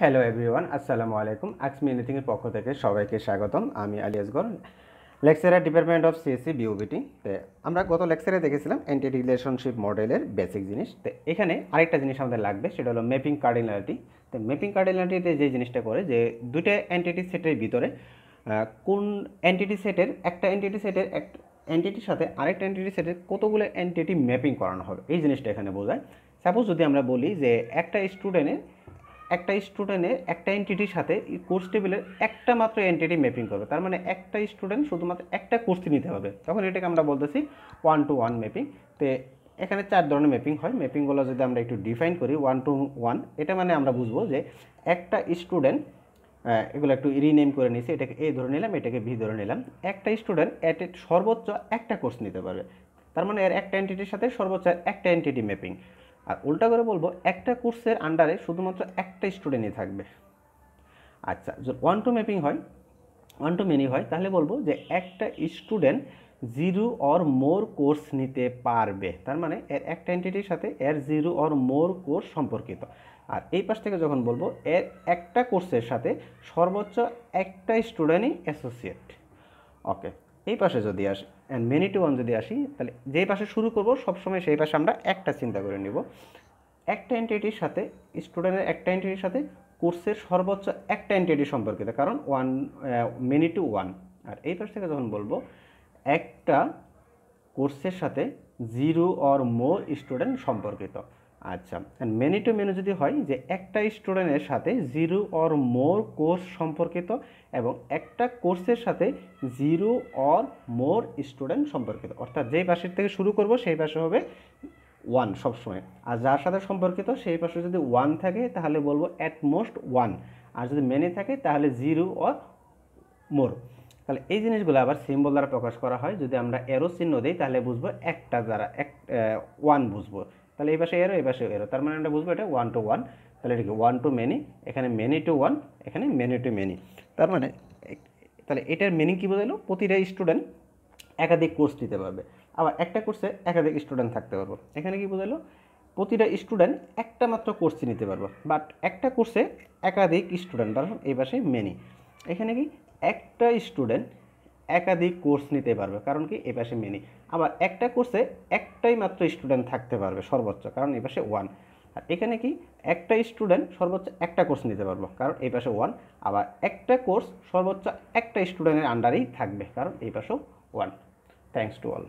hello everyone আসসালামু আলাইকুম আকসমি এনিথিংয়ের পক্ষ থেকে সবাইকে স্বাগতম আমি Asgar lecturer department of CSC BUBT তে আমরা গত লেকচারে দেখেছিলাম অ্যান্টি রিলেশনশিপ মডেলের বেসিক জিনিস তো এখানে আরেকটা জিনিস আমাদের লাগবে সেটা হলো ম্যাপিং কার্ডিনালিটি তো ম্যাপিং কার্ডিনালিটিতে যে জিনিসটা করে যে দুটো অ্যান্টিটি সেটের ভিতরে কোন অ্যান্টিটি সেটের একটা অ্যান্টিটি সেটের এক অ্যান্টিটির সাথে আরেকটা অ্যান্টিটি সেটের কতগুলো অ্যান্টিটি ম্যাপিং করানো হবে এই জিনিসটা এখানে বোঝায় সাপোজ যদি আমরা বলি যে একটা স্টুডেন্টের একটা স্টুডেন্টে একটা এন্টিটির সাথে কোর্স টেবিলের একটা মাত্র এন্টিটি ম্যাপিং করবে তার মানে একটা স্টুডেন্ট শুধুমাত্র একটা কোর্স নিতে হবে তখন এটাকে আমরা বলতেছি ওয়ান টু ওয়ান ম্যাপিং তো এখানে চার ধরনের ম্যাপিং হয় ম্যাপিংগুলো যদি আমরা একটু ডিফাইন করি ওয়ান টু ওয়ান এটা মানে আমরা বুঝবো যে একটা স্টুডেন্ট এগুলো একটু রিনেম করে নিয়েছি এটাকে এ ধরে নিলাম এটাকে ভি ধরে নিলাম একটা স্টুডেন্ট অ্যাট সর্বোচ্চ একটা কোর্স নিতে পারবে তার মানে এর একটা এন্টিটির সাথে সর্বোচ্চ একটা এন্টিটি ম্যাপিং আর উল্টা করে বলবো একটা কোর্সের আন্ডারে শুধুমাত্র একটা স্টুডেন্টই থাকবে আচ্ছা যদি ওয়ান টু ম্যাপিং হয় ওয়ান টু মেনি হয় তাহলে বলবো যে একটা student zero or more course নিতে পারবে তার মানে এর একটা এন্টিটির সাথে এর জিরো অর মোর কোর্স সম্পর্কিত আর এই পাশ থেকে যখন বলবো এর একটা কোর্সের সাথে সর্বোচ্চ একটা স্টুডেন্টই অ্যাসোসিয়েট ওকে এই পাশে যদি আসি অ্যান্ড মেনি টু ওয়ান যদি আসি তাহলে যে পাশে শুরু করব সবসময় সেই পাশে আমরা একটা চিন্তা করে নিব একটা এন্টিটির সাথে স্টুডেন্টের একটা এন্টিটির সাথে কোর্সের সর্বোচ্চ একটা এন্টিটি সম্পর্কিত কারণ ওয়ান মেনি টু ওয়ান আর এই পাশ থেকে যখন বলবো একটা কোর্সের সাথে জিরো অর মোর স্টুডেন্ট সম্পর্কিত আচ্ছা মেনি টু মেনু যদি হয় যে একটা স্টুডেন্টের সাথে জিরো অর মোর কোর্স সম্পর্কিত এবং একটা কোর্সের সাথে জিরো অর মোর স্টুডেন্ট সম্পর্কিত অর্থাৎ যেই পাশের থেকে শুরু করব সেই পাশে হবে ওয়ান সবসময় আর যার সাথে সম্পর্কিত সেই পাশে যদি ওয়ান থাকে তাহলে বলবো অ্যাট মোস্ট ওয়ান আর যদি মেনে থাকে তাহলে জিরো অর মোর তাহলে এই জিনিসগুলো আবার সিম্বল দ্বারা প্রকাশ করা হয় যদি আমরা এরো চিহ্ন দিই তাহলে বুঝবো একটা দ্বারা এক ওয়ান বুঝবো তাহলে এই পাশে এরো এই পাশে এরো তার মানে আমরা বুঝবো এটা ওয়ান টু ওয়ান তাহলে এটা কি ওয়ান টু মেনি এখানে মেনি টু ওয়ান এখানে মেনি টু মেনি তার মানে তাহলে এটার মিনিং কী বোঝালো প্রতিটা স্টুডেন্ট একাধিক কোর্স নিতে পারবে আবার একটা কোর্সে একাধিক স্টুডেন্ট থাকতে পারবো এখানে কী বোঝালো প্রতিটা স্টুডেন্ট একটা মাত্র কোর্সই নিতে পারবো বাট একটা কোর্সে একাধিক স্টুডেন্ট তার এই পাশে মেনি এখানে কি একটা স্টুডেন্ট একাধিক কোর্স নিতে পারবে কারণ কি এ পাশে মেনি আবার একটা কোর্সে একটাই মাত্র স্টুডেন্ট থাকতে পারবে সর্বোচ্চ কারণ এ পাশে ওয়ান আর এখানে কি একটা স্টুডেন্ট সর্বোচ্চ একটা কোর্স নিতে পারবো কারণ এই পাশে ওয়ান আবার একটা কোর্স সর্বোচ্চ একটা স্টুডেন্টের আন্ডারেই থাকবে কারণ এই পাশেও ওয়ান থ্যাংকস টু অল